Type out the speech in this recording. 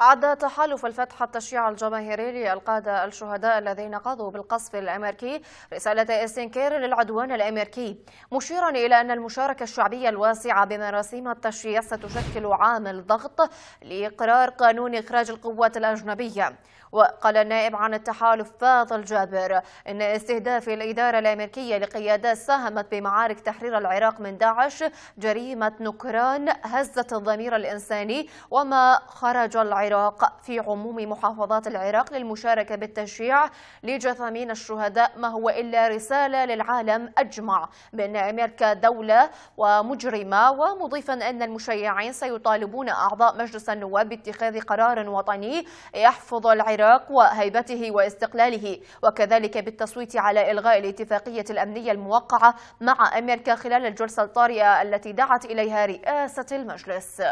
عد تحالف الفتح التشييع الجماهيري للقادة الشهداء الذين قضوا بالقصف الأمريكي رسالة استنكار للعدوان الأمريكي مشيرا إلى أن المشاركة الشعبية الواسعة بمراسيم التشييع ستشكل عامل ضغط لإقرار قانون إخراج القوات الأجنبية وقال النائب عن التحالف فاضل جابر إن استهداف الإدارة الأمريكية لقيادات ساهمت بمعارك تحرير العراق من داعش جريمة نكران هزت الضمير الإنساني وما خرج العراق العراق في عموم محافظات العراق للمشاركة بالتشييع لجثامين الشهداء ما هو إلا رسالة للعالم أجمع بأن أمريكا دولة ومجرمة ومضيفا أن المشيعين سيطالبون أعضاء مجلس النواب باتخاذ قرار وطني يحفظ العراق وهيبته واستقلاله وكذلك بالتصويت على إلغاء الاتفاقية الأمنية الموقعة مع أمريكا خلال الجلسة الطارئة التي دعت إليها رئاسة المجلس